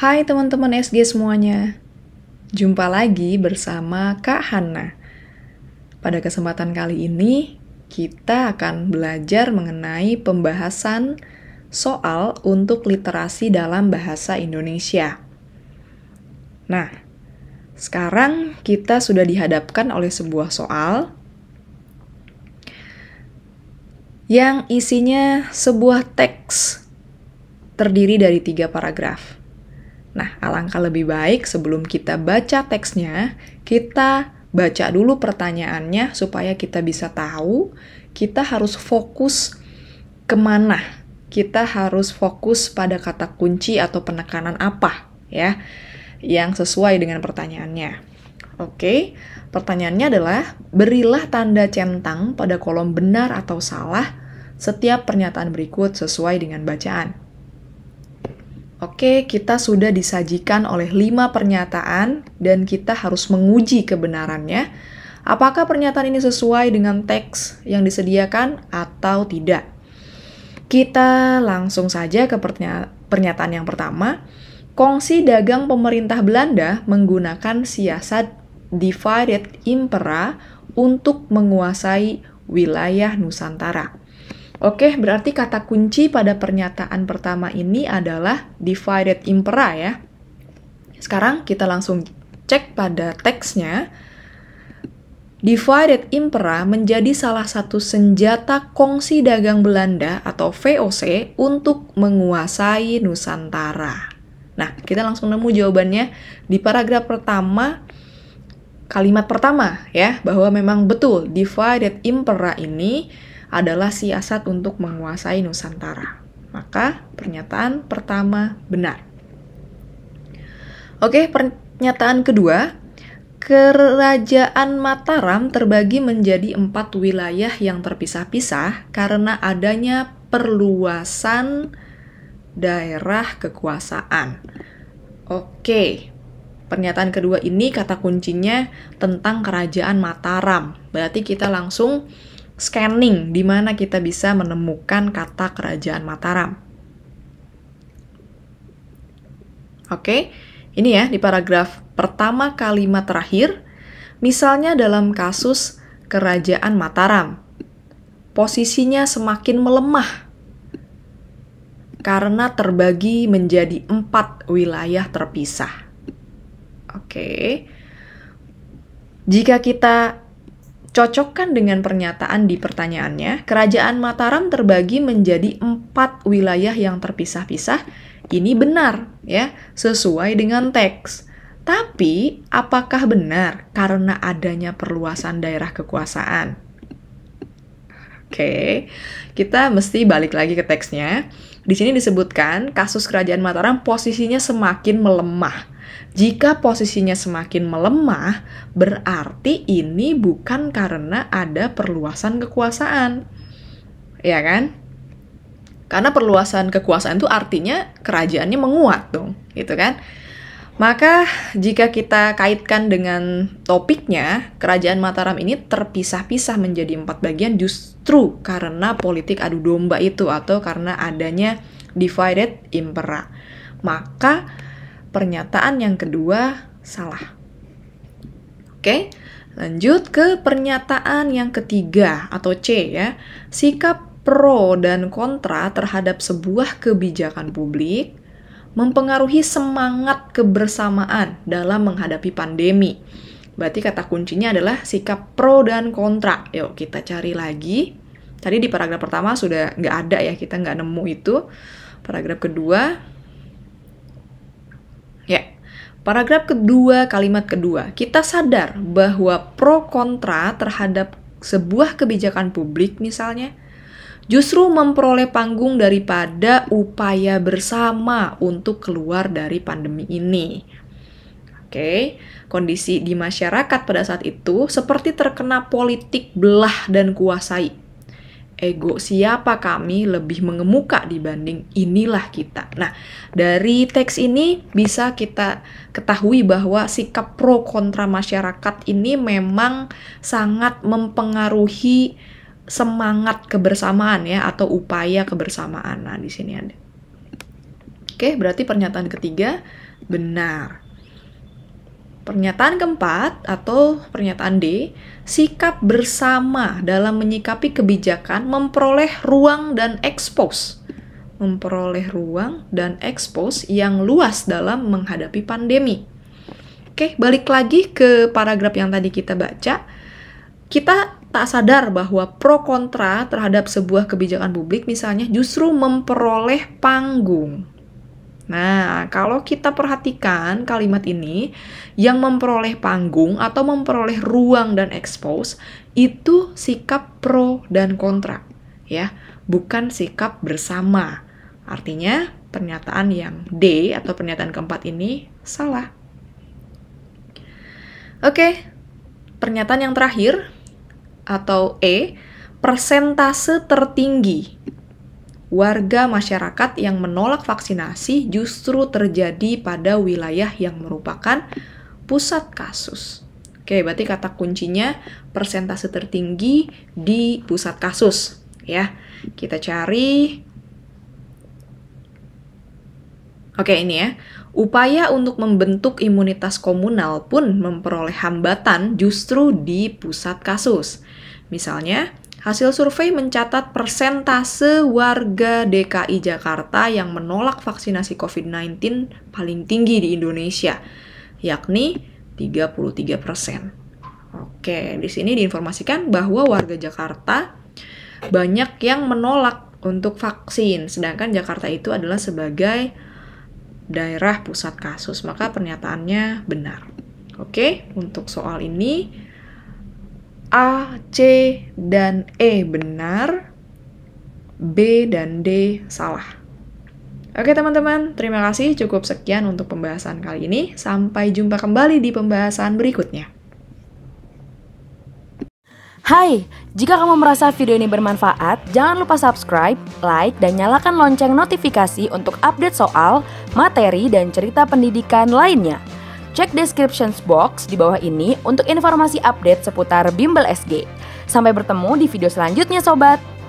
Hai teman-teman SG semuanya. Jumpa lagi bersama Kak Hana. Pada kesempatan kali ini, kita akan belajar mengenai pembahasan soal untuk literasi dalam bahasa Indonesia. Nah, sekarang kita sudah dihadapkan oleh sebuah soal yang isinya sebuah teks terdiri dari tiga paragraf. Nah, alangkah lebih baik sebelum kita baca teksnya, kita baca dulu pertanyaannya supaya kita bisa tahu kita harus fokus kemana. Kita harus fokus pada kata kunci atau penekanan apa ya yang sesuai dengan pertanyaannya. Oke, pertanyaannya adalah berilah tanda centang pada kolom benar atau salah setiap pernyataan berikut sesuai dengan bacaan. Oke, kita sudah disajikan oleh lima pernyataan dan kita harus menguji kebenarannya. Apakah pernyataan ini sesuai dengan teks yang disediakan atau tidak? Kita langsung saja ke pernyataan yang pertama. Kongsi dagang pemerintah Belanda menggunakan siasat divided impera untuk menguasai wilayah Nusantara. Oke, berarti kata kunci pada pernyataan pertama ini adalah divided impera ya. Sekarang kita langsung cek pada teksnya. Divided impera menjadi salah satu senjata kongsi dagang Belanda atau VOC untuk menguasai Nusantara. Nah, kita langsung nemu jawabannya di paragraf pertama kalimat pertama ya bahwa memang betul divided impera ini adalah siasat untuk menguasai Nusantara. Maka pernyataan pertama benar. Oke, pernyataan kedua, Kerajaan Mataram terbagi menjadi empat wilayah yang terpisah-pisah karena adanya perluasan daerah kekuasaan. Oke, pernyataan kedua ini kata kuncinya tentang Kerajaan Mataram. Berarti kita langsung scanning di mana kita bisa menemukan kata kerajaan Mataram. Oke, ini ya di paragraf pertama kalimat terakhir, misalnya dalam kasus kerajaan Mataram. Posisinya semakin melemah karena terbagi menjadi empat wilayah terpisah. Oke, jika kita Cocokkan dengan pernyataan di pertanyaannya, kerajaan Mataram terbagi menjadi empat wilayah yang terpisah-pisah. Ini benar, ya, sesuai dengan teks. Tapi, apakah benar karena adanya perluasan daerah kekuasaan? Oke, okay. kita mesti balik lagi ke teksnya. Di sini disebutkan kasus kerajaan Mataram posisinya semakin melemah. Jika posisinya semakin melemah, berarti ini bukan karena ada perluasan kekuasaan. Ya kan? Karena perluasan kekuasaan itu artinya kerajaannya menguat dong, gitu kan? Maka jika kita kaitkan dengan topiknya, kerajaan Mataram ini terpisah-pisah menjadi empat bagian justru karena politik adu domba itu atau karena adanya divided impera. Maka pernyataan yang kedua salah. Oke, lanjut ke pernyataan yang ketiga atau C ya. Sikap pro dan kontra terhadap sebuah kebijakan publik mempengaruhi semangat kebersamaan dalam menghadapi pandemi. Berarti kata kuncinya adalah sikap pro dan kontra. Yuk kita cari lagi. Tadi di paragraf pertama sudah nggak ada ya, kita nggak nemu itu. Paragraf kedua, ya. Paragraf kedua, kalimat kedua. Kita sadar bahwa pro kontra terhadap sebuah kebijakan publik misalnya, justru memperoleh panggung daripada upaya bersama untuk keluar dari pandemi ini. Oke, kondisi di masyarakat pada saat itu seperti terkena politik belah dan kuasai. Ego siapa kami lebih mengemuka dibanding inilah kita. Nah, dari teks ini bisa kita ketahui bahwa sikap pro kontra masyarakat ini memang sangat mempengaruhi semangat kebersamaan ya atau upaya kebersamaan. Nah, di sini ada. Oke, berarti pernyataan ketiga benar. Pernyataan keempat atau pernyataan D, sikap bersama dalam menyikapi kebijakan memperoleh ruang dan ekspos. Memperoleh ruang dan ekspos yang luas dalam menghadapi pandemi. Oke, balik lagi ke paragraf yang tadi kita baca. Kita tak sadar bahwa pro kontra terhadap sebuah kebijakan publik misalnya justru memperoleh panggung. Nah, kalau kita perhatikan kalimat ini, yang memperoleh panggung atau memperoleh ruang dan expose itu sikap pro dan kontra, ya, bukan sikap bersama. Artinya, pernyataan yang D atau pernyataan keempat ini salah. Oke, pernyataan yang terakhir atau E, persentase tertinggi warga masyarakat yang menolak vaksinasi justru terjadi pada wilayah yang merupakan pusat kasus. Oke, berarti kata kuncinya persentase tertinggi di pusat kasus, ya. Kita cari Oke, ini ya. Upaya untuk membentuk imunitas komunal pun memperoleh hambatan justru di pusat kasus. Misalnya, hasil survei mencatat persentase warga DKI Jakarta yang menolak vaksinasi COVID-19 paling tinggi di Indonesia, yakni 33 persen. Oke, di sini diinformasikan bahwa warga Jakarta banyak yang menolak untuk vaksin, sedangkan Jakarta itu adalah sebagai daerah pusat kasus, maka pernyataannya benar. Oke, untuk soal ini A, C, dan E benar, B dan D salah. Oke teman-teman, terima kasih cukup sekian untuk pembahasan kali ini. Sampai jumpa kembali di pembahasan berikutnya. Hai, jika kamu merasa video ini bermanfaat, jangan lupa subscribe, like, dan nyalakan lonceng notifikasi untuk update soal, materi, dan cerita pendidikan lainnya. Cek descriptions box di bawah ini untuk informasi update seputar Bimbel SG. Sampai bertemu di video selanjutnya sobat!